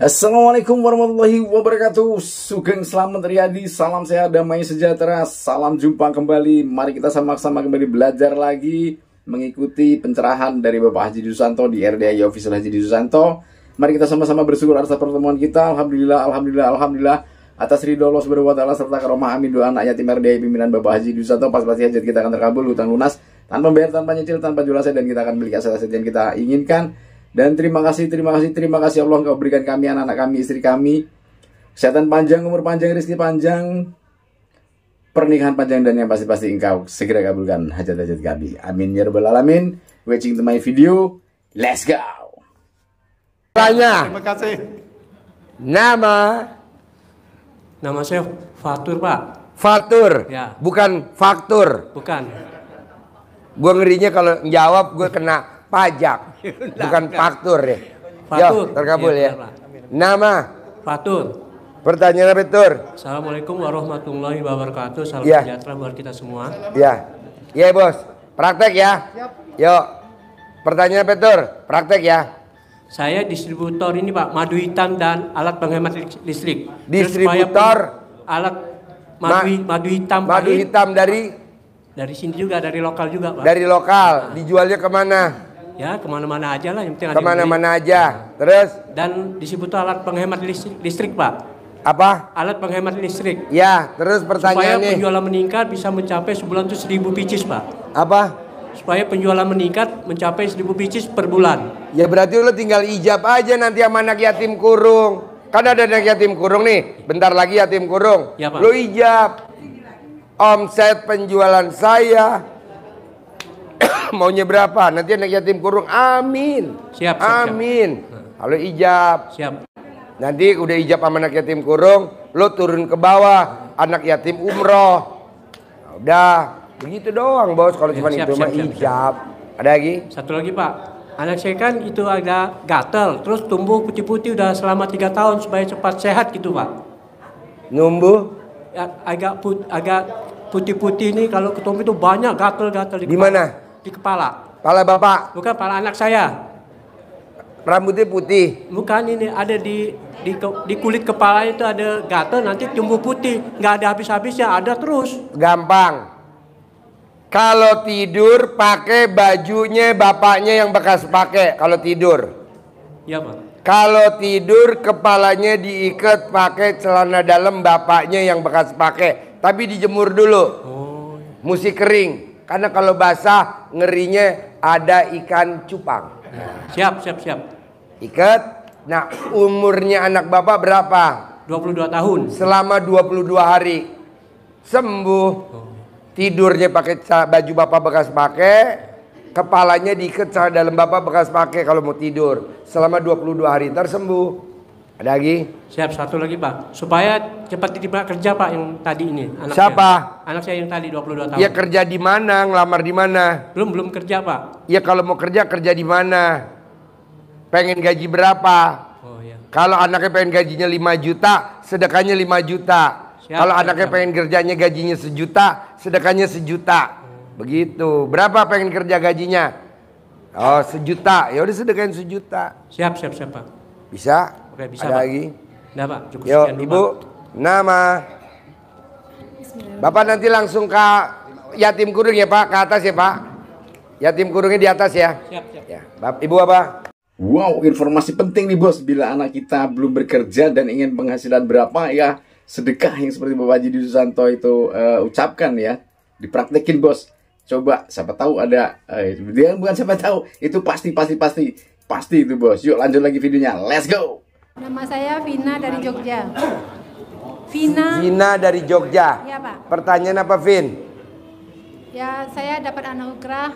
Assalamualaikum warahmatullahi wabarakatuh Sugeng selamat riyadi Salam sehat damai sejahtera Salam jumpa kembali Mari kita sama-sama kembali belajar lagi Mengikuti pencerahan dari Bapak Haji Dusanto Di RDI Official Haji Dusanto Mari kita sama-sama bersyukur atas pertemuan kita Alhamdulillah, Alhamdulillah, Alhamdulillah Atas ridho Allah subhanahu wa ta'ala Serta karomah amin doa anak yatim RDI Pimpinan Bapak Haji Dusanto Pas-pasti hajat kita akan terkabul Hutang lunas Tanpa bayar, tanpa nyicil, tanpa jualan Dan kita akan beli aset-aset yang kita inginkan dan terima kasih, terima kasih, terima kasih Allah engkau berikan kami, anak-anak kami, istri kami. Kesehatan panjang, umur panjang, rezeki panjang. Pernikahan panjang dan yang pasti-pasti engkau segera kabulkan hajat-hajat kami. Amin ya rabbal alamin. Watching to my video. Let's go. Tanya. Terima kasih. Nama. Nama saya Fatur Pak. Fatur. Ya. Bukan faktur. Bukan. Gue ngerinya kalau jawab gue kena pajak bukan faktur ya. Faktur. Yo, terkabul iya, ya. ya. Nama. faktur. Pertanyaan betul. Assalamualaikum warahmatullahi wabarakatuh. Salam ya. sejahtera buat kita semua. Ya. Ya bos. Praktek ya. Yuk. Pertanyaan betul. Praktek ya. Saya distributor ini Pak madu hitam dan alat penghemat listrik. Distributor alat madu, Ma madu hitam. Madu hitam dari dari sini juga dari lokal juga Pak. Dari lokal. Dijualnya kemana? ya kemana-mana aja lah yang penting kemana-mana aja terus dan disebut alat penghemat listrik, listrik pak apa alat penghemat listrik ya terus pertanyaannya supaya penjualan meningkat bisa mencapai sebulan itu seribu picis pak apa supaya penjualan meningkat mencapai seribu picis per bulan. Ya berarti lo tinggal ijab aja nanti sama anak yatim kurung. Kan ada anak yatim kurung nih, bentar lagi yatim kurung. Ya, Pak. Lu ijab. Omset penjualan saya maunya berapa? Nanti anak yatim kurung. Amin. Siap. siap Amin. Siap. Nah. Halo ijab. Siap. Nanti udah ijab sama anak yatim kurung, lo turun ke bawah, anak yatim umroh. Nah, udah, begitu doang bos kalau ya, cuma itu mah ijab. Ada lagi? Satu lagi pak, anak saya kan itu ada gatel terus tumbuh putih-putih udah selama tiga tahun supaya cepat sehat gitu pak numbuh ya, agak put, agak putih-putih ini kalau ketemu itu banyak gatel-gatel di mana di kepala. Kepala bapak? Bukan kepala anak saya. Rambutnya putih? Bukan ini ada di di, di kulit kepala itu ada gatal nanti tumbuh putih nggak ada habis-habisnya ada terus. Gampang. Kalau tidur pakai bajunya bapaknya yang bekas pakai kalau tidur. Iya pak. Kalau tidur kepalanya diikat pakai celana dalam bapaknya yang bekas pakai, tapi dijemur dulu. Oh. Musik kering. Karena kalau basah ngerinya ada ikan cupang. Siap, siap, siap. Ikat. Nah, umurnya anak Bapak berapa? 22 tahun. Selama 22 hari sembuh. Tidurnya pakai baju Bapak bekas pakai, kepalanya diikat dalam Bapak bekas pakai kalau mau tidur. Selama 22 hari tersembuh. Ada lagi? Siap, satu lagi Pak. Supaya cepat diterima kerja Pak yang tadi ini. Anak Siapa? Anak saya yang tadi 22 tahun. Ya kerja di mana? Ngelamar di mana? Belum, belum kerja Pak. Ya kalau mau kerja, kerja di mana? Pengen gaji berapa? Oh iya. Kalau anaknya pengen gajinya 5 juta, sedekahnya 5 juta. Siap, kalau siap, anaknya pengen kerjanya gajinya sejuta, sedekahnya sejuta. Hmm. Begitu. Berapa pengen kerja gajinya? Oh sejuta, ya udah sedekahin sejuta. Siap, siap, siap Pak. Bisa? Oke, bisa. Ada Pak. lagi? Nah, Pak, cukup Yo, sekian Ibu, Pak. nama. Bapak nanti langsung ke yatim kurung ya, Pak, ke atas ya, Pak. Yatim kurungnya di atas ya. Siap, siap. Ya. Ibu apa? Wow, informasi penting nih bos. Bila anak kita belum bekerja dan ingin penghasilan berapa ya sedekah yang seperti Bapak Haji Susanto itu uh, ucapkan ya. Dipraktekin bos. Coba siapa tahu ada eh, dia bukan siapa tahu itu pasti pasti pasti pasti itu bos. Yuk lanjut lagi videonya. Let's go. Nama saya Vina dari Jogja. Vina. Vina dari Jogja. Ya, Pak. Pertanyaan apa, Vin? Ya, saya dapat anugerah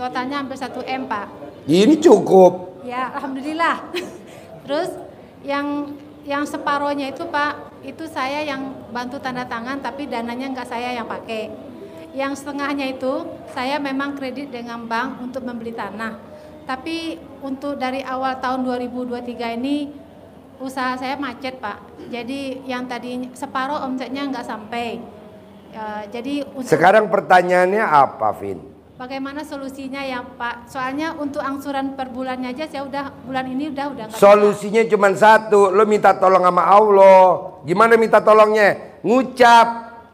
totalnya hampir 1 M, Pak. Ini cukup. Ya, alhamdulillah. Terus yang yang separohnya itu, Pak, itu saya yang bantu tanda tangan tapi dananya enggak saya yang pakai. Yang setengahnya itu saya memang kredit dengan bank untuk membeli tanah. Tapi untuk dari awal tahun 2023 ini usaha saya macet Pak. Jadi yang tadi separuh omsetnya nggak sampai. Uh, jadi untuk sekarang pertanyaannya apa, Vin? Bagaimana solusinya ya Pak? Soalnya untuk angsuran per bulannya aja saya udah bulan ini udah udah. Solusinya cuma satu, lo minta tolong sama Allah. Gimana minta tolongnya? Ngucap,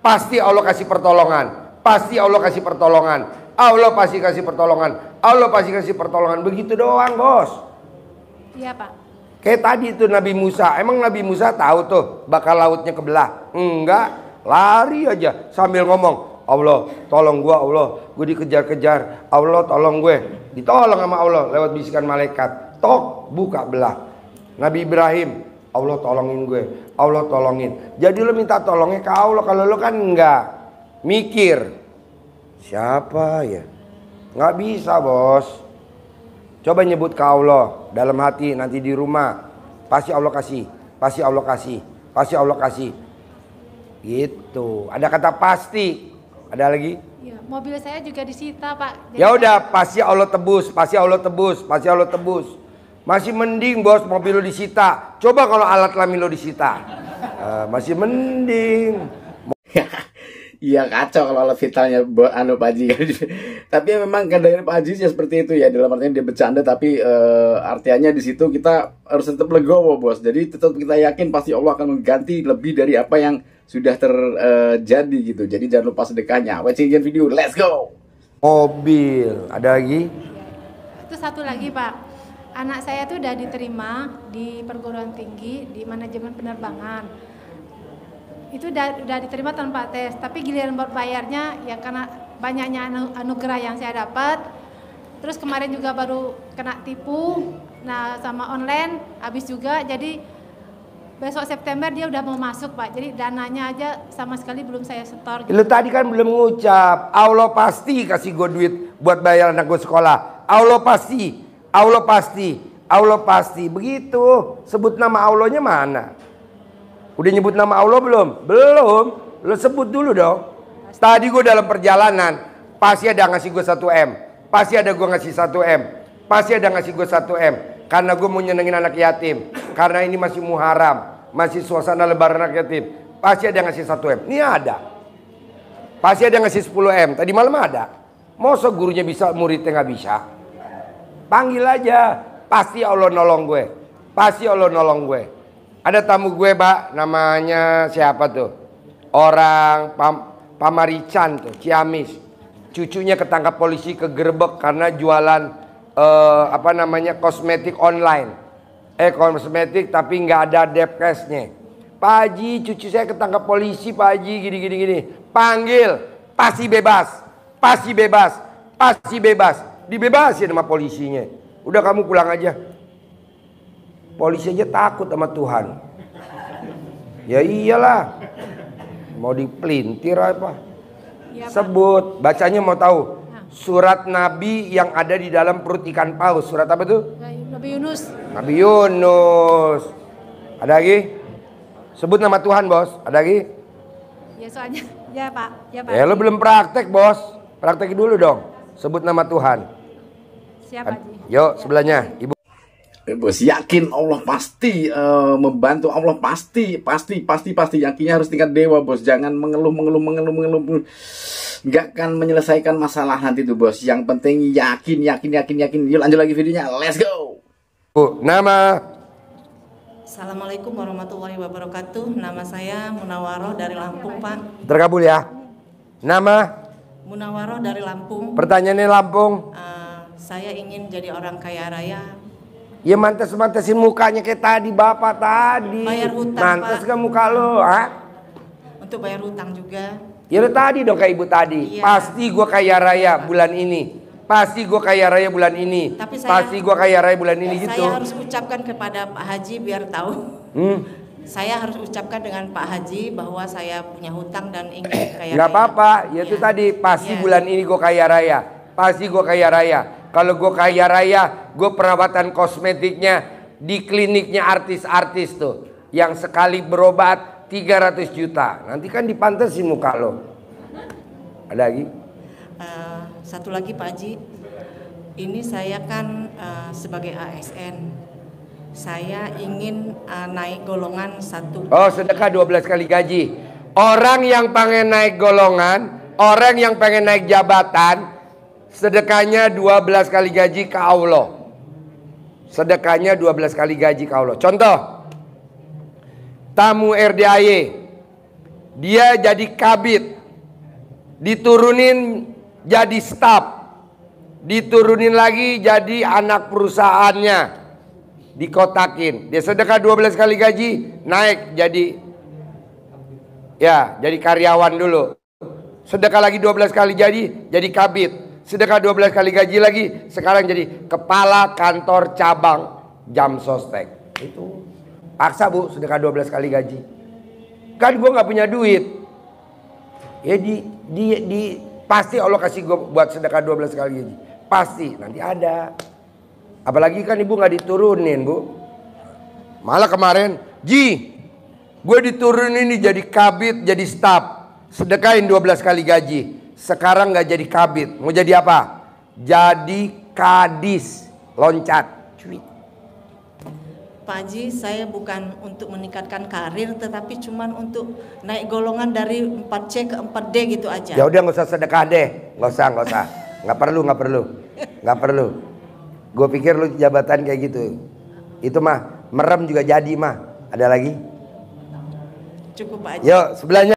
pasti Allah kasih pertolongan. Pasti Allah kasih pertolongan. Allah pasti kasih pertolongan. Allah pasti kasih pertolongan. Begitu doang, Bos. Iya, Pak. Kayak tadi itu Nabi Musa. Emang Nabi Musa tahu tuh bakal lautnya kebelah? Enggak, lari aja sambil ngomong, "Allah, tolong gue, Allah. Gue dikejar-kejar. Allah, tolong gue." Ditolong sama Allah lewat bisikan malaikat. Tok, buka belah. Nabi Ibrahim, "Allah tolongin gue. Allah tolongin." Jadi lo minta tolongnya ke Allah kalau lo kan enggak mikir. Siapa ya? Nggak bisa, Bos. Coba nyebut ke Allah dalam hati nanti di rumah. Pasti Allah kasih, pasti Allah kasih, pasti Allah kasih. Gitu. Ada kata pasti. Ada lagi? Ya, mobil saya juga disita, Pak. ya udah, pasti Allah tebus, pasti Allah tebus, pasti Allah tebus. Masih mending bos mobil lo disita. Coba kalau alat kelamin lo disita. Uh, masih mending. Iya kacau kalau alat vitalnya anu Pak Haji. tapi ya memang kadang Pak Haji ya seperti itu ya dalam artinya dia bercanda tapi uh, eh, artinya di situ kita harus tetap legowo bos. Jadi tetap kita yakin pasti Allah akan mengganti lebih dari apa yang sudah terjadi eh, uh, gitu. Jadi jangan lupa sedekahnya. Watch again video. Let's go. Mobil. Ada lagi? Itu satu lagi Pak. Anak saya tuh udah diterima di perguruan tinggi di manajemen penerbangan itu udah, udah diterima tanpa tes tapi giliran buat bayarnya ya karena banyaknya anu, anugerah yang saya dapat terus kemarin juga baru kena tipu nah sama online habis juga jadi besok September dia udah mau masuk pak jadi dananya aja sama sekali belum saya setor gitu. lu tadi kan belum ngucap Allah pasti kasih gue duit buat bayar anak gue sekolah Allah pasti Allah pasti Allah pasti begitu sebut nama Allahnya mana Udah nyebut nama Allah belum? Belum. Lo sebut dulu dong. Tadi gue dalam perjalanan, pasti ada ngasih gue satu M. Pasti ada gue ngasih satu M. Pasti ada ngasih gue satu M. Karena gue mau nyenengin anak yatim. Karena ini masih muharam. Masih suasana lebaran anak yatim. Pasti ada ngasih satu M. Ini ada. Pasti ada ngasih sepuluh M. Tadi malam ada. Masa gurunya bisa, muridnya nggak bisa? Panggil aja. Pasti Allah nolong gue. Pasti Allah nolong gue. Ada tamu gue, Pak, namanya siapa tuh? Orang Pam Pamarican tuh, Ciamis. Cucunya ketangkap polisi ke gerbek karena jualan uh, apa namanya kosmetik online. Eh kosmetik tapi nggak ada depresnya Pak Haji, cucu saya ketangkap polisi, Pak Haji, gini gini gini. Panggil, pasti bebas, pasti bebas, pasti bebas. Dibebasin sama polisinya. Udah kamu pulang aja polisi aja takut sama Tuhan ya iyalah mau dipelintir apa iya, sebut bacanya mau tahu surat nabi yang ada di dalam perut ikan paus surat apa tuh ya, iya, nabi Yunus nabi Yunus ada lagi sebut nama Tuhan bos ada lagi ya soalnya ya pak ya pak ya lo belum praktek bos praktek dulu dong sebut nama Tuhan siapa yuk sebelahnya ibu Eh, bos yakin Allah pasti uh, membantu Allah pasti pasti pasti pasti yakinnya harus tingkat dewa bos jangan mengeluh mengeluh mengeluh mengeluh nggak akan menyelesaikan masalah nanti tuh bos yang penting yakin yakin yakin yakin yuk lanjut lagi videonya let's go bu nama Assalamualaikum warahmatullahi wabarakatuh nama saya Munawaroh dari Lampung pak terkabul ya nama Munawaroh dari Lampung pertanyaannya Lampung uh, saya ingin jadi orang kaya raya Ya mantas-mantasin mukanya kayak tadi bapak tadi. Bayar hutang. Mantas kan muka lo, ha? Untuk bayar hutang juga. Ya lo tadi dong kayak ibu tadi. Iya. Pasti gue kaya raya bulan ini. Pasti gue kaya raya bulan ini. Tapi saya, Pasti gue kaya raya bulan ini saya gitu. Saya harus ucapkan kepada Pak Haji biar tahu. Hmm. Saya harus ucapkan dengan Pak Haji bahwa saya punya hutang dan ingin kaya Gak apa-apa, ya itu iya. tadi pasti ya. bulan ini gue kaya raya. Pasti gue kaya raya. Kalau gue kaya raya, gue perawatan kosmetiknya di kliniknya artis-artis tuh yang sekali berobat 300 juta nanti kan dipantesin muka lo ada lagi uh, satu lagi Pak Haji ini saya kan uh, sebagai ASN saya ingin uh, naik golongan satu oh sedekah 12 kali gaji orang yang pengen naik golongan orang yang pengen naik jabatan sedekahnya 12 kali gaji ke Allah sedekahnya 12 kali gaji ke Allah. Contoh, tamu RDAY, dia jadi kabit, diturunin jadi staff diturunin lagi jadi anak perusahaannya, dikotakin. Dia sedekah 12 kali gaji, naik jadi ya jadi karyawan dulu. Sedekah lagi 12 kali jadi, jadi kabit Sedekah 12 kali gaji lagi. Sekarang jadi kepala kantor cabang jam sostek. Itu paksa bu sedekah 12 kali gaji. Kan gue nggak punya duit. Ya di, di, di pasti Allah kasih gue buat sedekah 12 kali gaji. Pasti nanti ada. Apalagi kan ibu nggak diturunin bu. Malah kemarin, Ji, gue diturunin nih jadi kabit, jadi staff. Sedekahin 12 kali gaji. Sekarang nggak jadi kabit, mau jadi apa? Jadi kadis, loncat. Cuit. Pak Haji, saya bukan untuk meningkatkan karir, tetapi cuman untuk naik golongan dari 4C ke 4D gitu aja. Ya udah nggak usah sedekah deh, nggak usah, nggak usah, nggak perlu, nggak perlu, nggak perlu. Gue pikir lu jabatan kayak gitu, itu mah merem juga jadi mah. Ada lagi? Cukup Haji. Yuk sebelahnya.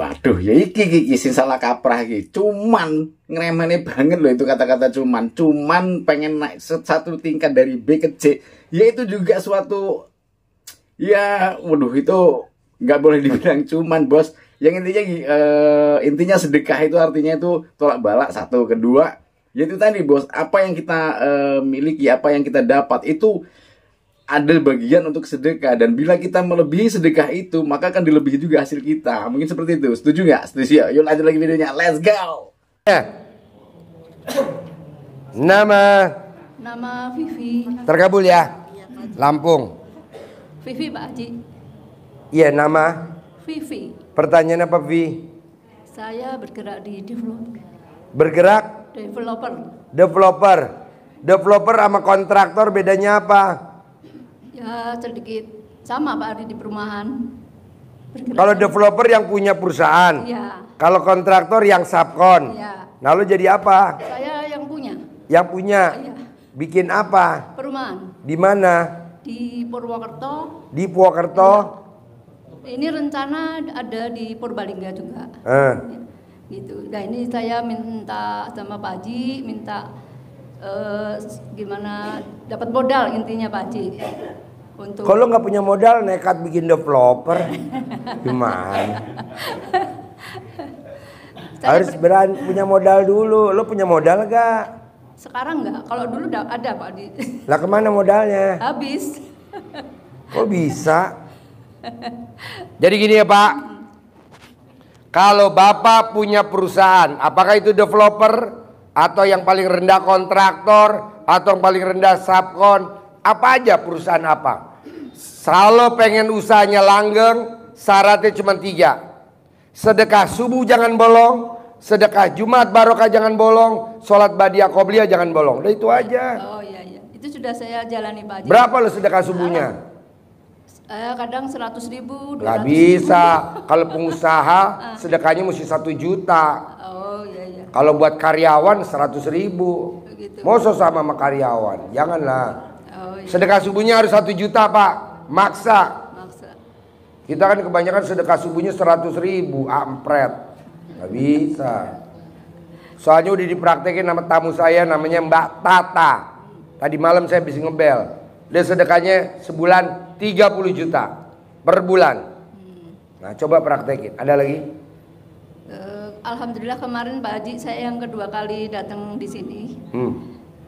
Waduh, ya iki iki sing salah kaprah iki. Cuman ngremene banget loh itu kata-kata cuman. Cuman pengen naik satu tingkat dari B ke C. Ya itu juga suatu ya waduh itu nggak boleh dibilang cuman, Bos. Yang intinya uh, intinya sedekah itu artinya itu tolak balak satu, kedua itu tadi, Bos. Apa yang kita uh, miliki, apa yang kita dapat itu ada bagian untuk sedekah dan bila kita melebihi sedekah itu maka akan dilebihi juga hasil kita mungkin seperti itu setuju nggak setuju ya yuk lanjut lagi videonya let's go ya. nama nama Vivi terkabul ya iya, Lampung Vivi Pak Haji iya nama Vivi pertanyaan apa Vivi saya bergerak di developer bergerak developer developer developer sama kontraktor bedanya apa Ya sedikit sama Pak Ardi di perumahan. Bergerak. Kalau developer yang punya perusahaan. Ya. Kalau kontraktor yang subkon. Ya. Nah jadi apa? Saya yang punya. Yang punya. Ya. Bikin apa? Perumahan. Di mana? Di Purwokerto. Di Purwokerto. Ya. Ini rencana ada di Purbalingga juga. Eh. Gitu. Nah ini saya minta sama Pak Haji, minta uh, gimana dapat modal intinya Pak Haji. Untuk... Kalau nggak punya modal nekat bikin developer, gimana? Harus berani punya modal dulu. Lo punya modal gak? Sekarang nggak. Kalau dulu ada pak. Di... Lah kemana modalnya? Habis. Kok bisa? Jadi gini ya pak. Kalau bapak punya perusahaan, apakah itu developer atau yang paling rendah kontraktor atau yang paling rendah subkon? Apa aja perusahaan apa? Selalu pengen usahanya langgeng, syaratnya cuma tiga. Sedekah subuh jangan bolong, sedekah Jumat barokah jangan bolong, sholat badia qobliyah jangan bolong. Udah itu aja. Oh iya iya. Itu sudah saya jalani Pak Berapa lo sedekah subuhnya? Eh, kadang seratus ribu, 200 Gak bisa. Kalau pengusaha ah. sedekahnya mesti satu juta. Oh iya iya. Kalau buat karyawan seratus ribu. Gitu. Moso sama sama karyawan, janganlah. Oh, iya. Sedekah subuhnya harus satu juta pak maksa. maksa. Kita kan kebanyakan sedekah subuhnya 100 ribu, ampret. Gak bisa. Soalnya udah dipraktekin nama tamu saya namanya Mbak Tata. Tadi malam saya bisa ngebel. Dia sedekahnya sebulan 30 juta per bulan. Hmm. Nah, coba praktekin. Ada lagi? Uh, Alhamdulillah kemarin Pak Haji saya yang kedua kali datang di sini. Hmm.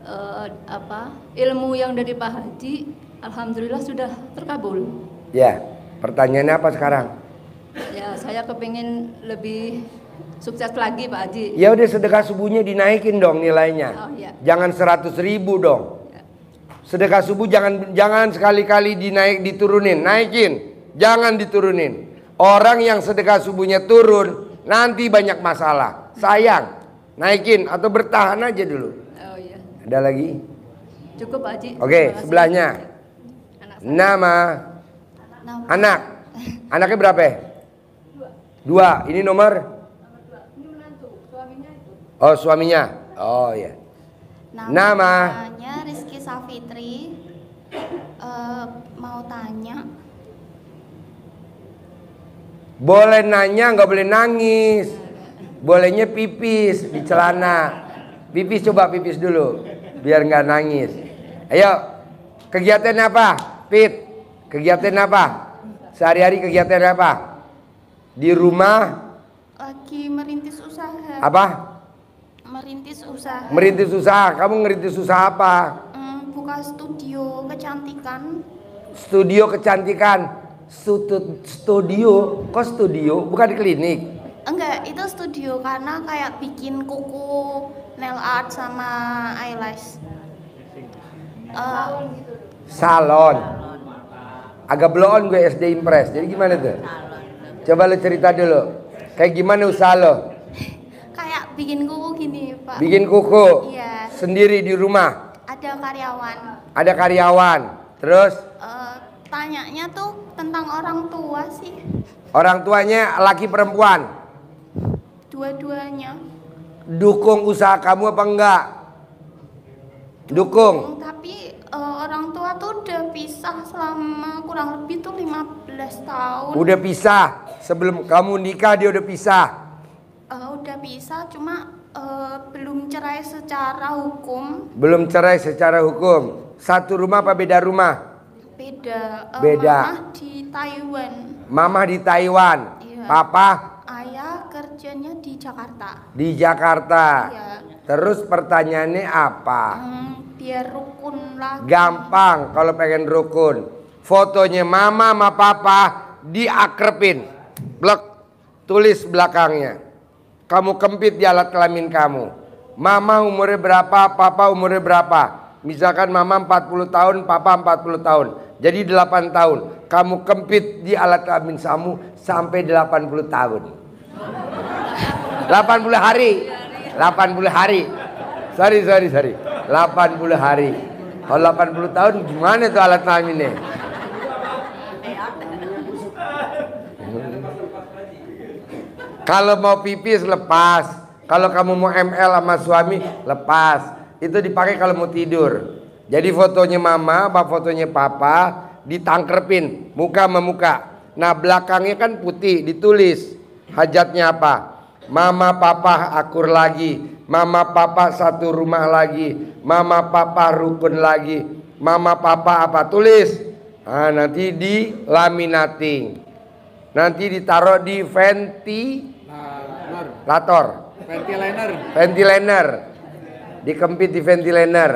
Uh, apa ilmu yang dari Pak Haji Alhamdulillah sudah terkabul. Ya, pertanyaannya apa sekarang? Ya, saya kepingin lebih sukses lagi Pak Haji. Ya udah sedekah subuhnya dinaikin dong nilainya. Oh, iya. Jangan seratus ribu dong. Ya. Sedekah subuh jangan jangan sekali-kali dinaik diturunin, naikin, jangan diturunin. Orang yang sedekah subuhnya turun nanti banyak masalah. Sayang, naikin atau bertahan aja dulu. Oh, iya. Ada lagi? Cukup Pak Haji. Oke, sebelahnya. sebelahnya. Nama. Anak. Anaknya berapa? Ya? Dua. Ini nomor? Oh suaminya. Oh ya. Nama. Nama. Rizky Safitri. Uh, eh, mau tanya. Boleh nanya nggak boleh nangis. Bolehnya pipis di celana. Pipis coba pipis dulu biar nggak nangis. Ayo kegiatan apa? Fit, kegiatan apa? Sehari-hari kegiatan apa? Di rumah? Lagi merintis usaha. Apa? Merintis usaha. Merintis usaha. Kamu ngerintis usaha apa? Mm, buka studio kecantikan. Studio kecantikan. Studio, studio. kok studio? Bukan di klinik. Enggak, itu studio karena kayak bikin kuku, nail art sama eyelash. Uh, salon. Agak belon gue SD Impress, Jadi gimana tuh? Coba lo cerita dulu. Kayak gimana usaha lo? Kayak bikin kuku gini, Pak. Bikin kuku? Iya. Sendiri di rumah? Ada karyawan. Ada karyawan. Terus? Uh, tanyanya tuh tentang orang tua sih. Orang tuanya laki perempuan? Dua-duanya. Dukung usaha kamu apa enggak? Dukung. Dukung tapi uh, orang tua tuh udah pisah selama kurang lebih tuh 15 tahun. Udah pisah sebelum kamu nikah dia udah pisah. Uh, udah pisah cuma uh, belum cerai secara hukum. Belum cerai secara hukum. Satu rumah apa beda rumah? Beda. Uh, beda. Mama di Taiwan. Mama di Taiwan. Iya. Papa? Ayah kerjanya di Jakarta. Di Jakarta. Iya. Terus pertanyaannya apa? Hmm, biar rukun lagi. Gampang kalau pengen rukun. Fotonya mama sama papa diakrepin. Blek tulis belakangnya. Kamu kempit di alat kelamin kamu. Mama umurnya berapa, papa umurnya berapa. Misalkan mama 40 tahun, papa 40 tahun. Jadi 8 tahun. Kamu kempit di alat kelamin kamu sampai 80 tahun. 80 hari. 80 hari. Sorry, sorry, sorry. 80 hari. Kalau 80 tahun gimana tuh alat kelaminnya? Kalau mau pipis lepas, kalau kamu mau ML sama suami lepas. Itu dipakai kalau mau tidur. Jadi fotonya mama, apa fotonya papa ditangkerpin muka memuka. Nah belakangnya kan putih ditulis hajatnya apa? Mama papa akur lagi Mama papa satu rumah lagi Mama papa rukun lagi Mama papa apa tulis Nah nanti di laminating Nanti ditaruh di venti ventilator Ventilator Ventilator Dikempit di ventilator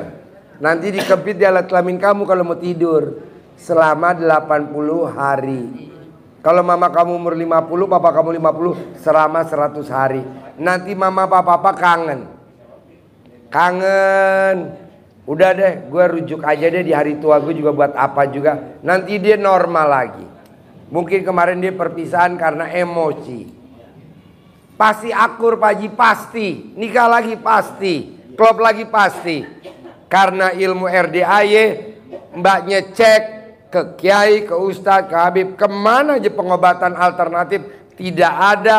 Nanti dikempit di alat kelamin kamu kalau mau tidur Selama 80 hari kalau mama kamu umur 50, papa kamu 50 selama 100 hari. Nanti mama papa papa kangen. Kangen. Udah deh, gue rujuk aja deh di hari tua gue juga buat apa juga. Nanti dia normal lagi. Mungkin kemarin dia perpisahan karena emosi. Pasti akur pagi pasti, nikah lagi pasti, klop lagi pasti. Karena ilmu RDAY, mbaknya cek, ke kiai, ke ustadz, ke habib, kemana aja pengobatan alternatif tidak ada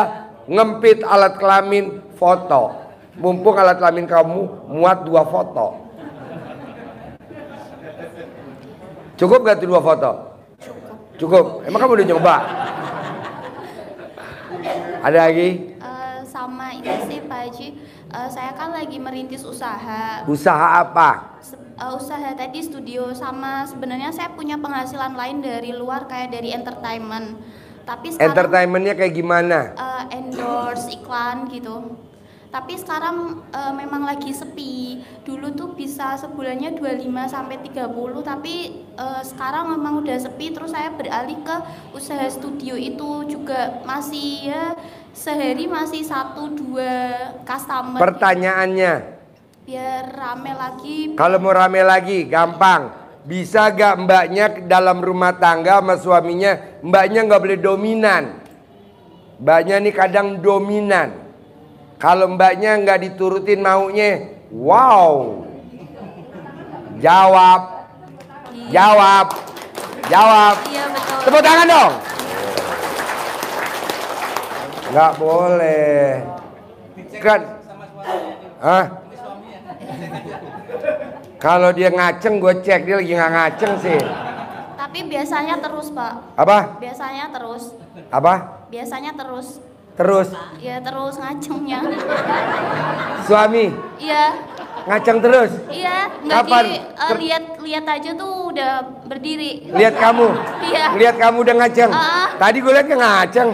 ngempit alat kelamin foto. Mumpung alat kelamin kamu muat dua foto. Cukup gak tuh dua foto? Cukup. Cukup. Emang kamu udah nyoba? Ada lagi? Uh, sama ini sih Pak Haji. Uh, saya kan lagi merintis usaha. Usaha apa? uh, usaha tadi studio sama sebenarnya saya punya penghasilan lain dari luar kayak dari entertainment. Tapi sekarang, entertainmentnya kayak gimana? Uh, endorse iklan gitu. Tapi sekarang uh, memang lagi sepi. Dulu tuh bisa sebulannya 25 sampai 30, tapi uh, sekarang memang udah sepi terus saya beralih ke usaha studio itu juga masih ya sehari masih satu dua customer. Pertanyaannya, biar rame lagi kalau mau rame lagi gampang bisa gak mbaknya dalam rumah tangga sama suaminya mbaknya gak boleh dominan mbaknya nih kadang dominan kalau mbaknya gak diturutin maunya wow jawab iya. jawab jawab iya, betul. tepuk tangan dong nggak boleh kan Hah? Kalau dia ngaceng gue cek dia lagi nggak ngaceng sih. Tapi biasanya terus pak. Apa? Biasanya terus. Apa? Biasanya terus. Terus? Iya terus ngacengnya. Suami? Iya. Ngaceng terus? Iya. Nggak Kapan? uh, lihat lihat aja tuh udah berdiri. Lihat kamu? Iya. Lihat kamu udah ngaceng. Uh. Tadi gue liatnya ngaceng.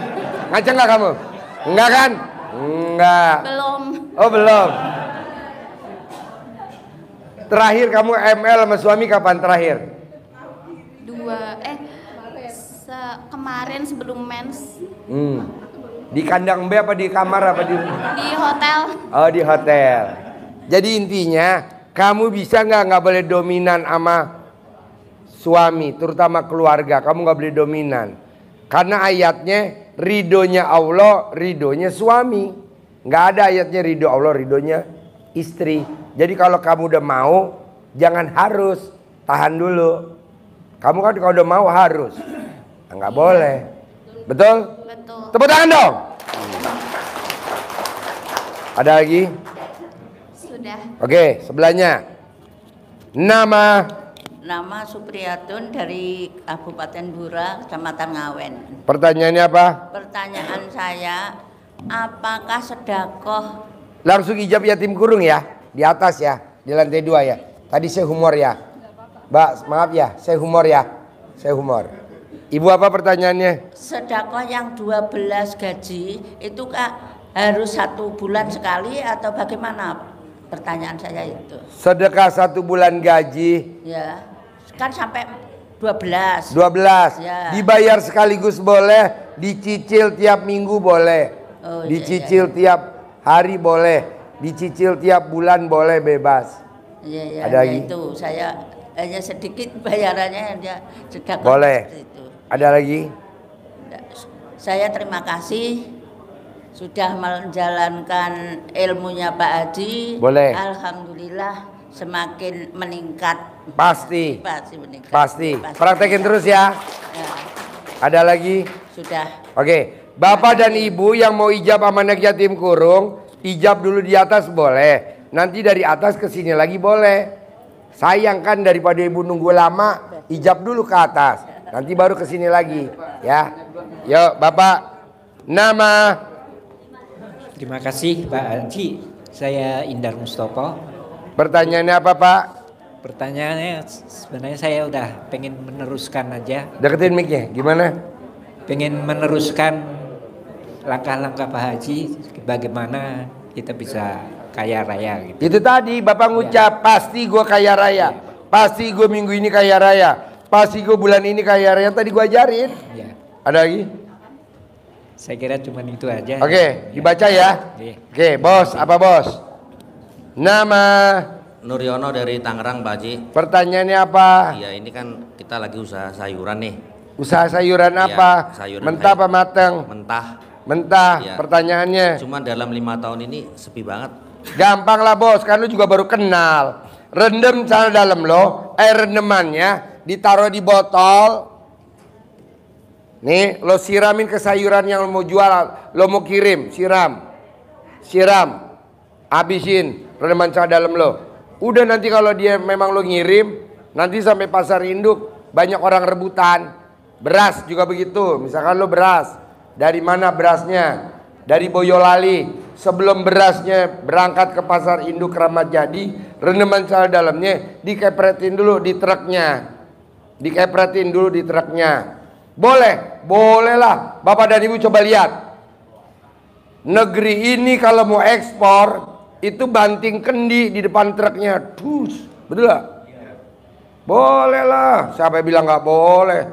Ngaceng nggak kamu? Enggak kan? Enggak. Belum. Oh belum. Terakhir kamu ML sama suami kapan terakhir? Dua eh se kemarin sebelum mens. Hmm. Di kandang B apa di kamar apa di? Di hotel. Oh di hotel. Jadi intinya kamu bisa nggak nggak boleh dominan sama suami, terutama keluarga. Kamu nggak boleh dominan. Karena ayatnya ridonya Allah, ridonya suami. Nggak ada ayatnya ridho Allah, ridonya istri. Jadi kalau kamu udah mau, jangan harus, tahan dulu. Kamu kan kalau udah mau harus, ah, nggak iya. boleh. Betul? Betul. Tepuk tangan dong. Ada lagi? Sudah. Oke, sebelahnya. Nama Nama Supriyatun dari Kabupaten Bura, Kecamatan Ngawen. Pertanyaannya apa? Pertanyaan saya, apakah sedakoh? Langsung ijab yatim kurung ya? di atas ya, di lantai dua ya. Tadi saya humor ya. Mbak, maaf ya, saya humor ya. Saya humor. Ibu apa pertanyaannya? Sedekah yang 12 gaji itu Kak harus satu bulan sekali atau bagaimana? Pertanyaan saya itu. Sedekah satu bulan gaji? Ya. Kan sampai 12. 12. Ya. Dibayar sekaligus boleh, dicicil tiap minggu boleh. Oh, dicicil iya, iya. tiap hari boleh dicicil tiap bulan boleh bebas. Iya, iya. Ada lagi? Ya itu saya hanya sedikit bayarannya dia sedikit Boleh. Itu. Ada lagi? Saya terima kasih sudah menjalankan ilmunya Pak Haji. Boleh. Alhamdulillah semakin meningkat. Pasti. Pasti meningkat. Pasti. Pasti. Praktekin terus ya. ya. Ada lagi? Sudah. Oke. Bapak dan Ibu yang mau ijab amanah yatim kurung, Ijab dulu di atas boleh. Nanti dari atas ke sini lagi boleh. Sayang kan daripada ibu nunggu lama, ijab dulu ke atas. Nanti baru ke sini lagi, ya. Yuk, Bapak. Nama. Terima kasih, Pak Haji. Saya Indar Mustopo. Pertanyaannya apa, Pak? Pertanyaannya sebenarnya saya udah pengen meneruskan aja. Deketin mic-nya, gimana? Pengen meneruskan langkah-langkah Pak Haji bagaimana kita bisa kaya raya gitu. Itu tadi Bapak ngucap ya. pasti gue kaya raya. Ya. Pasti gue minggu ini kaya raya. Pasti gue bulan ini kaya raya. Tadi gue ajarin. Ya. Ada lagi? Saya kira cuma itu aja. Oke, okay, ya. dibaca ya. ya. Oke, okay, bos, apa bos? Nama nuriono dari Tangerang, Pak Haji. Pertanyaannya apa? Iya, ini kan kita lagi usaha sayuran nih. Usaha sayuran iya, apa? sayuran Mentah apa matang? Mentah. Mentah. Ya. Pertanyaannya. Cuma dalam lima tahun ini sepi banget. Gampang lah bos, kan lu juga baru kenal. Rendem cara dalam lo, air rendemannya ditaruh di botol. Nih, lo siramin ke sayuran yang lo mau jual, lo mau kirim, siram. Siram. Habisin rendeman cara dalam lo. Udah nanti kalau dia memang lo ngirim, nanti sampai pasar induk banyak orang rebutan. Beras juga begitu, misalkan lo beras dari mana berasnya? Dari Boyolali. Sebelum berasnya berangkat ke pasar induk Kramat Jadi, rendaman sal dalamnya dikepretin dulu di truknya. Dikepretin dulu di truknya. Boleh, bolehlah. Bapak dan Ibu coba lihat. Negeri ini kalau mau ekspor itu banting kendi di depan truknya. Dus, betul lah. Bolehlah. Siapa yang bilang nggak boleh?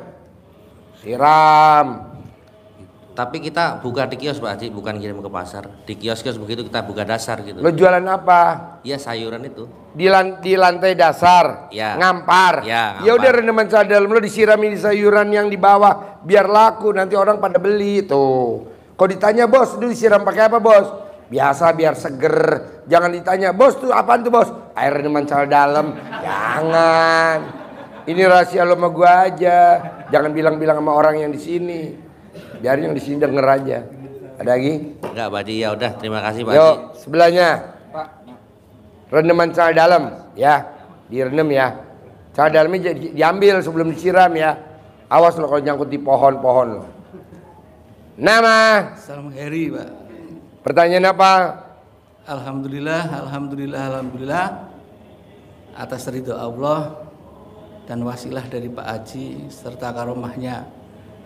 Siram, tapi kita buka di kios Pak Haji, bukan kirim ke pasar. Di kios-kios begitu kita buka dasar gitu. Lo jualan apa? Ya sayuran itu. Di, lan di lantai dasar. Ya. Ngampar. Ya. Ya udah rendeman dalam. lo disiramin di sayuran yang di bawah biar laku nanti orang pada beli tuh. Kalau ditanya bos, dulu disiram pakai apa bos? Biasa biar seger. Jangan ditanya bos tuh apaan tuh bos? Air rendaman sadar dalam. Jangan. Ini rahasia lo sama gua aja. Jangan bilang-bilang sama orang yang di sini biarin yang di sini denger aja ada lagi enggak Pak Haji ya udah terima kasih Pak Haji sebelahnya Pak rendeman cara dalam ya Direndam ya cara dalamnya diambil sebelum disiram ya awas lo kalau nyangkut di pohon-pohon nama Salam Heri Pak pertanyaan apa Alhamdulillah Alhamdulillah Alhamdulillah atas ridho Allah dan wasilah dari Pak Haji serta karomahnya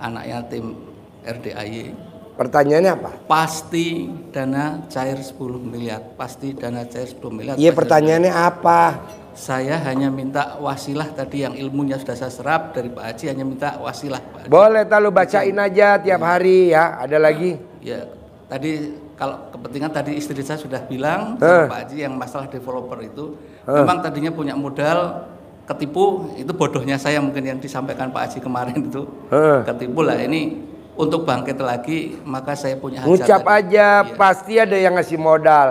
anak yatim RDAY. Pertanyaannya apa? Pasti dana cair 10 miliar. Pasti dana cair 10 miliar. Iya, pertanyaannya apa? Saya hanya minta wasilah tadi yang ilmunya sudah saya serap dari Pak Haji hanya minta wasilah Pak Haji. Boleh lalu bacain aja tiap iya. hari ya. Ada lagi? Ya, tadi kalau kepentingan tadi istri saya sudah bilang sama eh. Pak Haji yang masalah developer itu eh. memang tadinya punya modal ketipu itu bodohnya saya mungkin yang disampaikan Pak Haji kemarin itu eh. ketipu lah ini untuk bangkit lagi maka saya punya hajat tadi. aja iya. pasti ada yang ngasih modal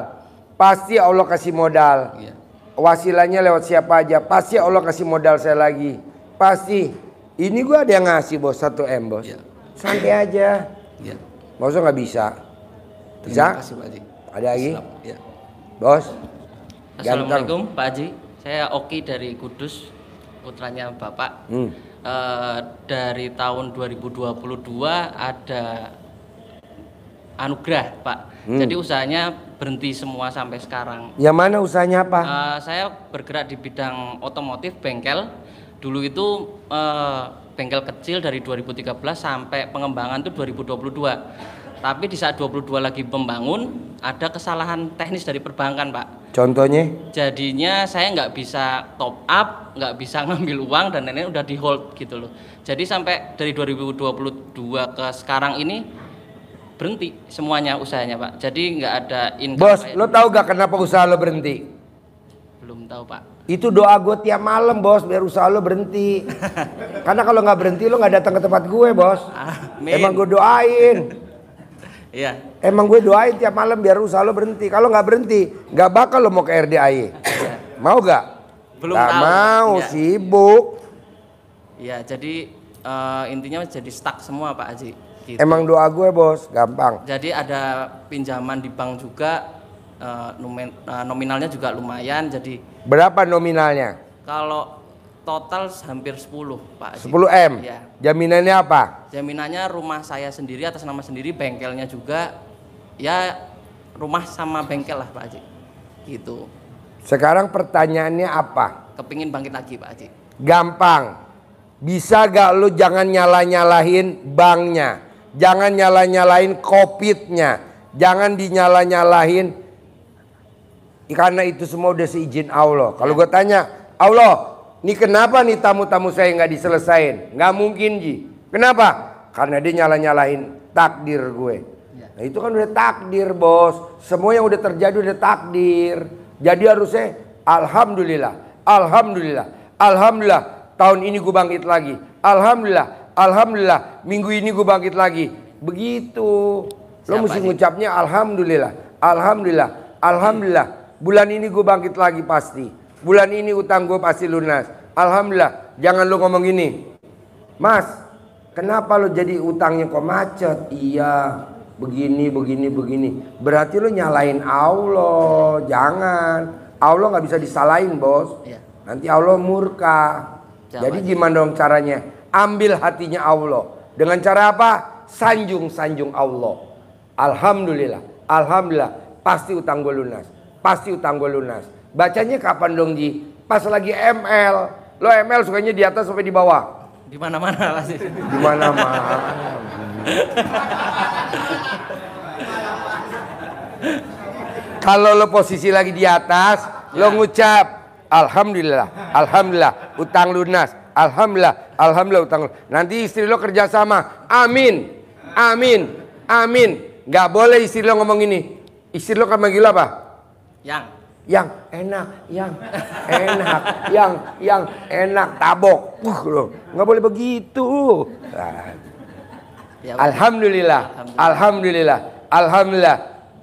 pasti Allah kasih modal iya. wasilanya lewat siapa aja pasti Allah kasih modal saya lagi pasti ini gua ada yang ngasih bos satu m bos iya. santai aja iya. bos nggak bisa bisa kasih, Pak ada lagi iya. bos Assalamualaikum Ganteng. Pak Haji saya Oki dari Kudus putranya Bapak hmm uh, dari tahun 2022 ada anugerah Pak. Hmm. Jadi usahanya berhenti semua sampai sekarang. Yang mana usahanya Pak? Uh, saya bergerak di bidang otomotif bengkel. Dulu itu uh, bengkel kecil dari 2013 sampai pengembangan itu 2022. Tapi di saat 22 lagi membangun, ada kesalahan teknis dari perbankan, Pak. Contohnya? Jadinya saya nggak bisa top up, nggak bisa ngambil uang dan lain udah di hold gitu loh. Jadi sampai dari 2022 ke sekarang ini berhenti semuanya usahanya, Pak. Jadi nggak ada income. Bos, lo gitu. tau gak kenapa usaha lo berhenti? Belum tahu, Pak. Itu doa gue tiap malam bos biar usaha lo berhenti. Karena kalau nggak berhenti lo nggak datang ke tempat gue bos. Amin. Ah, Emang gue doain. Iya. Emang gue doain tiap malam biar usaha lo berhenti. Kalau nggak berhenti, nggak bakal lo mau ke RDAI. Iya. Mau gak? Belum gak tahu. mau, ya. sibuk. Iya, jadi uh, intinya jadi stuck semua Pak Haji. Gitu. Emang doa gue bos, gampang. Jadi ada pinjaman di bank juga, uh, eh, nomin, uh, eh, nominalnya juga lumayan. Jadi berapa nominalnya? Kalau total hampir 10 Pak 10 M ya. jaminannya apa jaminannya rumah saya sendiri atas nama sendiri bengkelnya juga ya rumah sama bengkel lah Pak Haji gitu sekarang pertanyaannya apa kepingin bangkit lagi Pak Haji gampang bisa gak lu jangan nyala-nyalahin banknya jangan nyala nyalahin kopitnya jangan dinyala-nyalahin karena itu semua udah seizin Allah kalau ya. gue tanya Allah ini kenapa nih tamu-tamu saya nggak diselesain? Nggak mungkin Ji. Kenapa? Karena dia nyala-nyalain takdir gue. Ya. Nah itu kan udah takdir bos. Semua yang udah terjadi udah takdir. Jadi harusnya Alhamdulillah, Alhamdulillah, Alhamdulillah. Tahun ini gue bangkit lagi. Alhamdulillah, Alhamdulillah. Minggu ini gue bangkit lagi. Begitu. Lo mesti ngucapnya Alhamdulillah, Alhamdulillah, Alhamdulillah. Bulan ini gue bangkit lagi pasti bulan ini utang gue pasti lunas. Alhamdulillah, jangan lu ngomong gini. Mas, kenapa lo jadi utangnya kok macet? Iya, begini, begini, begini. Berarti lo nyalain Allah, jangan. Allah nggak bisa disalahin bos. Iya. Nanti Allah murka. jadi gimana dong caranya? Ambil hatinya Allah. Dengan cara apa? Sanjung-sanjung Allah. Alhamdulillah, Alhamdulillah. Pasti utang gue lunas. Pasti utang gue lunas Bacanya kapan dong Ji? Pas lagi ML. Lo ML sukanya di atas sampai di bawah? Di mana-mana lah sih. Di mana-mana. Kalau lo posisi lagi di atas, ya. lo ngucap Alhamdulillah, Alhamdulillah, utang lunas, Alhamdulillah, Alhamdulillah utang lunas. Nanti istri lo kerja sama, amin, amin, amin. Gak boleh istri lo ngomong ini. Istri lo kan manggil apa? Yang yang enak, yang enak, yang yang enak tabok. Uh, loh. nggak boleh begitu. Ya alhamdulillah. Alhamdulillah. Alhamdulillah. Alhamdulillah.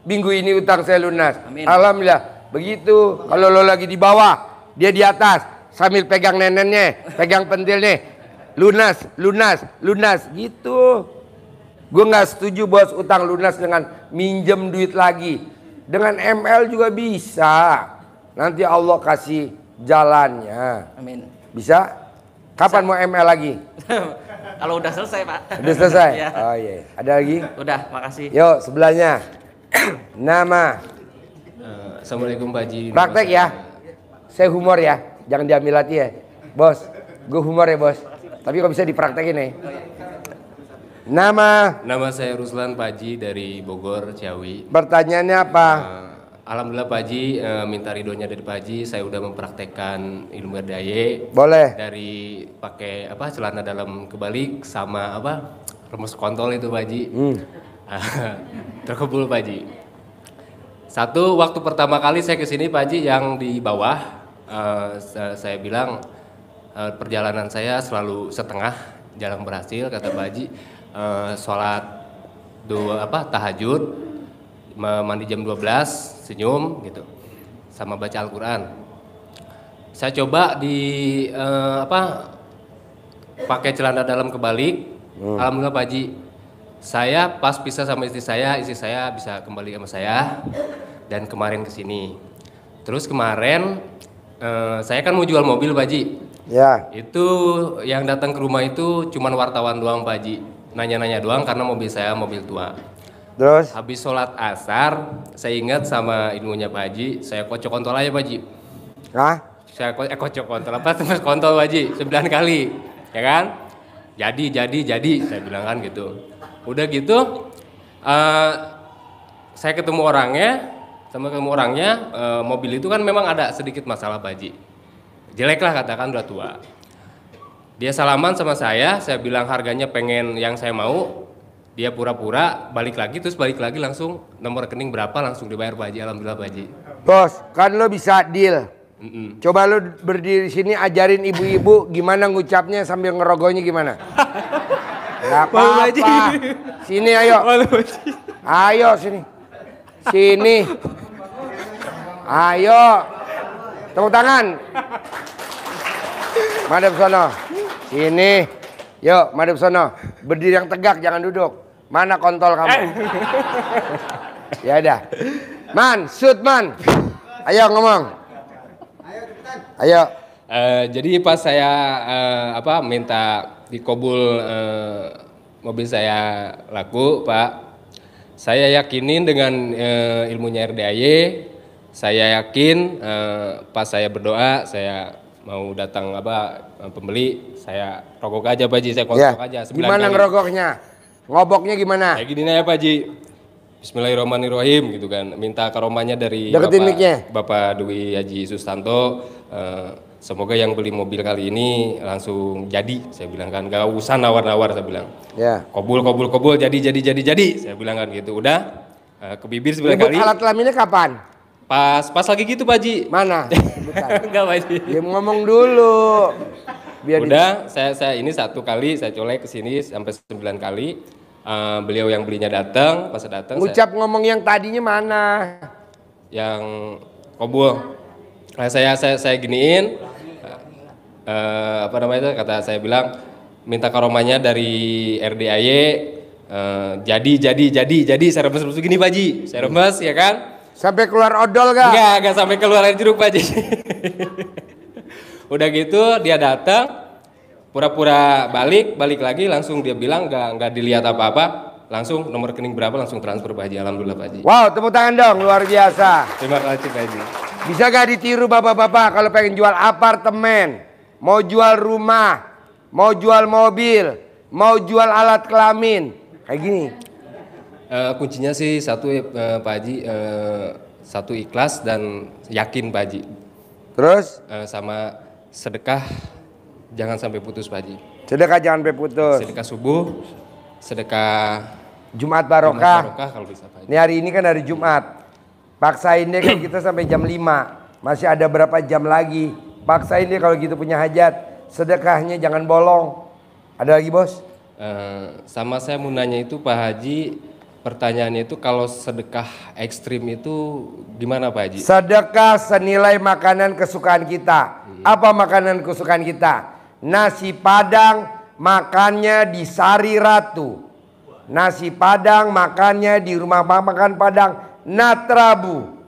Minggu ini utang saya lunas. Amin. Alhamdulillah. Begitu. Kalau lo lagi di bawah, dia di atas sambil pegang nenennya, pegang pentilnya. Lunas, lunas, lunas gitu. Gue nggak setuju bos utang lunas dengan minjem duit lagi dengan ML juga bisa. Nanti Allah kasih jalannya. Amin. Bisa? Kapan bisa. mau ML lagi? Kalau udah selesai, Pak. Udah selesai? ya. Oh iya. Yeah. Ada lagi? Udah, makasih. Yuk, sebelahnya. Nama. Uh, Assalamualaikum Pak Haji. Praktek ya. Saya humor ya. Jangan diambil hati ya. Bos, gue humor ya, Bos. Tapi kok bisa dipraktekin nih. Ya. Oh, iya. Nama? Nama saya Ruslan Paji dari Bogor, Ciawi. Pertanyaannya apa? Uh, Alhamdulillah Pak Haji e, eh, minta ridhonya dari Pak Haji saya udah mempraktekkan ilmu berdaya. boleh dari pakai apa celana dalam kebalik sama apa remes kontol itu Pak Haji hmm. terkebul Pak Haji satu waktu pertama kali saya kesini Pak Haji yang di bawah e, saya bilang e, perjalanan saya selalu setengah jarang berhasil kata Pak Haji uh, sholat dua apa tahajud mandi jam 12 senyum gitu sama baca Al-Qur'an. Saya coba di uh, apa pakai celana dalam kebalik. Hmm. Alhamdulillah Pak Haji. Saya pas bisa sama istri saya, istri saya bisa kembali sama saya dan kemarin ke sini. Terus kemarin uh, saya kan mau jual mobil Pak Haji. Ya. Itu yang datang ke rumah itu cuman wartawan doang Pak Haji nanya-nanya doang karena mobil saya mobil tua. Terus? Habis sholat asar, saya ingat sama ilmunya Pak Haji, saya kocok kontol aja Pak Haji. Hah? Saya ko eh, kocok kontol, apa Terus kontol Pak Haji, sembilan kali, ya kan? Jadi, jadi, jadi, saya bilang kan gitu. Udah gitu, uh, saya ketemu orangnya, sama ketemu orangnya, uh, mobil itu kan memang ada sedikit masalah Pak Haji. Jelek lah katakan udah tua. Dia salaman sama saya, saya bilang harganya pengen yang saya mau. Dia pura-pura balik lagi terus balik lagi langsung nomor rekening berapa langsung dibayar Pak Alhamdulillah Pak Bos, kan lo bisa deal. Mm -mm. Coba lo berdiri sini ajarin ibu-ibu gimana ngucapnya sambil ngerogonya gimana. Gak apa-apa. Sini ayo. Ayo sini. Sini. Ayo. Tepuk tangan. Madep ini. Yuk, madep sono. Berdiri yang tegak, jangan duduk. Mana kontol kamu? Eh. ya udah. Man, shoot man. Ayo ngomong. Ayo Ayo. Uh, jadi pas saya uh, apa minta dikobul uh, mobil saya laku, Pak. Saya yakinin dengan uh, ilmunya RDAY, saya yakin uh, pas saya berdoa saya mau datang apa Eh, pembeli saya rokok aja Pak Ji, saya ya. kontrol yeah. aja. Gimana ngerokoknya, ngerogoknya? Ngoboknya gimana? Kayak gini ya Pak Ji, Bismillahirrahmanirrahim gitu kan. Minta karomahnya dari Deketin Bapak, Bapak Dwi Haji Sustanto. Uh, semoga yang beli mobil kali ini langsung jadi. Saya bilang kan gak usah nawar-nawar saya bilang. Ya. Kobul kobul kobul jadi jadi jadi jadi. Saya bilang kan gitu. Udah uh, ke bibir sebelah kali. alat kelaminnya kapan? Pas pas lagi gitu Pak JI Mana? Enggak Pak JI Dia ngomong dulu. Biar Udah, di... saya saya ini satu kali saya colek ke sini sampai sembilan kali. Uh, beliau yang belinya datang, pas datang. Ucap saya... ngomong yang tadinya mana? Yang kobul. Nah, saya saya saya giniin. Uh, apa namanya itu kata saya bilang minta karomanya dari RDAY uh, jadi jadi jadi jadi saya rembes gini Pak JI Saya rembes ya kan? Sampai keluar odol gak? Enggak, enggak sampai keluar air jeruk Pak Udah gitu dia datang pura-pura balik, balik lagi langsung dia bilang enggak enggak dilihat apa-apa, langsung nomor rekening berapa langsung transfer Pak Haji. Alhamdulillah Pak Haji. Wow, tepuk tangan dong, luar biasa. Terima kasih Pak Haji. Bisa gak ditiru bapak-bapak kalau pengen jual apartemen, mau jual rumah, mau jual mobil, mau jual alat kelamin, kayak gini. Uh, kuncinya sih satu uh, Pak Haji uh, satu ikhlas dan yakin Pak Haji. Terus uh, sama sedekah jangan sampai putus Pak Haji. Sedekah jangan sampai putus. Sedekah subuh, sedekah Jumat barokah. Jumat barokah kalau bisa Pak Haji. Ini hari ini kan hari Jumat. Paksain deh kan kita sampai jam 5. Masih ada berapa jam lagi? Paksain deh kalau gitu punya hajat. Sedekahnya jangan bolong. Ada lagi, Bos? Uh, sama saya mau nanya itu Pak Haji Pertanyaannya itu kalau sedekah ekstrim itu gimana Pak Haji? Sedekah senilai makanan kesukaan kita. Hmm. Apa makanan kesukaan kita? Nasi padang makannya di Sari Ratu. Nasi padang makannya di rumah makan padang Natrabu.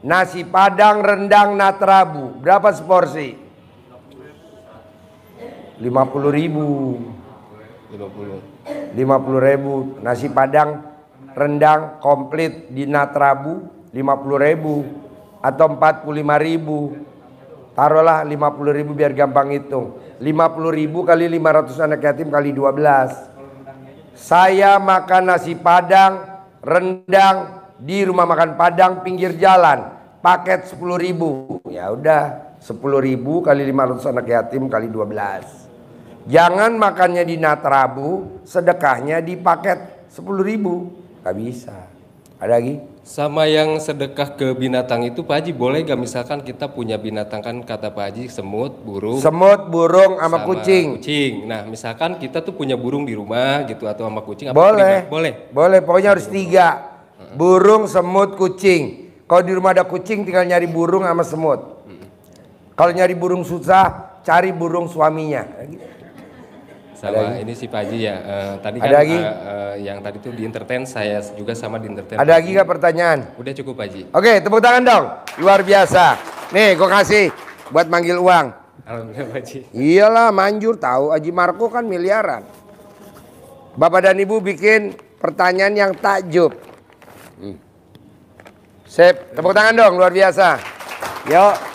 Nasi padang rendang Natrabu. Berapa seporsi? 50 ribu. 50 ribu nasi padang rendang komplit di Natrabu 50 ribu atau 45 ribu taruhlah 50 ribu biar gampang hitung 50 ribu kali 500 anak yatim kali 12 saya makan nasi padang rendang di rumah makan padang pinggir jalan paket 10 ribu ya udah 10 ribu kali 500 anak yatim kali 12 Jangan makannya di Natrabu, sedekahnya di paket 10 ribu. Gak bisa. Ada lagi? Sama yang sedekah ke binatang itu Pak Haji boleh gak misalkan kita punya binatang kan kata Pak Haji semut, burung. Semut, burung sama, sama kucing. kucing. Nah, misalkan kita tuh punya burung di rumah gitu atau sama kucing apa boleh. Boleh. Boleh, pokoknya harus tiga. Burung, semut, kucing. Kalau di rumah ada kucing tinggal nyari burung sama semut. Kalau nyari burung susah, cari burung suaminya sama ada ini si Pak Haji ya. Uh, tadi ada kan lagi? Uh, uh, yang tadi itu di entertain saya juga sama di entertain. Ada lagi nggak pertanyaan? Udah cukup Pak Oke, okay, tepuk tangan dong. Luar biasa. Nih, gue kasih buat manggil uang. Alhamdulillah Paji. Iyalah, manjur tahu Aji Marco kan miliaran. Bapak dan Ibu bikin pertanyaan yang takjub. Hmm. Sip, tepuk tangan dong, luar biasa. Yuk.